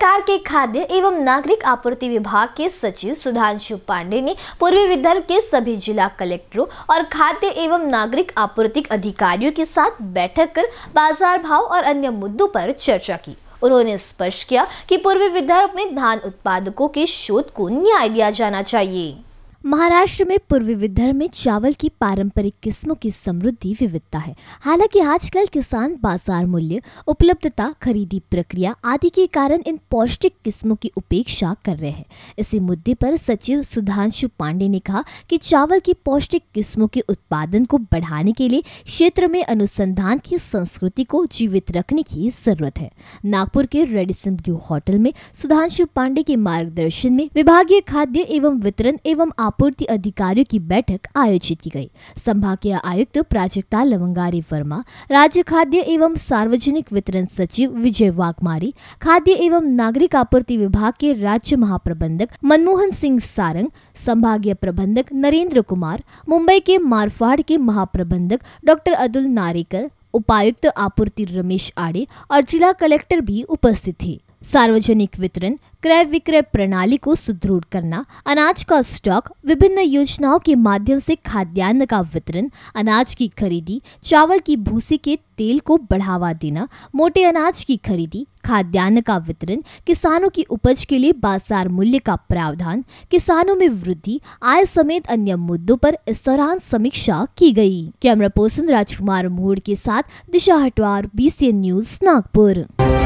सरकार के खाद्य एवं नागरिक आपूर्ति विभाग के सचिव सुधांशु पांडे ने पूर्वी विदर्भ के सभी जिला कलेक्टरों और खाद्य एवं नागरिक आपूर्ति अधिकारियों के साथ बैठक कर बाजार भाव और अन्य मुद्दों पर चर्चा की उन्होंने स्पष्ट किया कि पूर्वी विदर्भ में धान उत्पादकों के शोध को न्याय दिया जाना चाहिए महाराष्ट्र में पूर्वी विदर्भ में चावल की पारंपरिक किस्मों की समृद्धि विविधता है हालांकि आजकल किसान बाजार मूल्य उपलब्धता खरीदी प्रक्रिया आदि के कारण इन पौष्टिक किस्मों की उपेक्षा कर रहे हैं इसी मुद्दे पर सचिव सुधांशु पांडे ने कहा कि चावल की पौष्टिक किस्मों के उत्पादन को बढ़ाने के लिए क्षेत्र में अनुसंधान की संस्कृति को जीवित रखने की जरूरत है नागपुर के रेडिसन ब्लू होटल में सुधांशु पांडे के मार्गदर्शन में विभागीय खाद्य एवं वितरण एवं आपूर्ति अधिकारियों की बैठक आयोजित की गई संभागीय आयुक्त प्राजक्ता लवंगारी वर्मा राज्य खाद्य एवं सार्वजनिक वितरण सचिव विजय वाघमारी खाद्य एवं नागरिक आपूर्ति विभाग के राज्य महाप्रबंधक मनमोहन सिंह सारंग संभागीय प्रबंधक नरेंद्र कुमार मुंबई के मारफाड़ के महाप्रबंधक डॉक्टर अतुल नारेकर उपायुक्त आपूर्ति रमेश आड़े और जिला कलेक्टर भी उपस्थित थे सार्वजनिक वितरण क्रय विक्रय प्रणाली को सुदृढ़ करना अनाज का स्टॉक विभिन्न योजनाओं के माध्यम से खाद्यान्न का वितरण अनाज की खरीदी चावल की भूसी के तेल को बढ़ावा देना मोटे अनाज की खरीदी खाद्यान्न का वितरण किसानों की उपज के लिए बाजार मूल्य का प्रावधान किसानों में वृद्धि आय समेत अन्य मुद्दों पर इस दौरान समीक्षा की गई कैमरा पर्सन राजकुमार मोड़ के साथ दिशा हटवार बी न्यूज नागपुर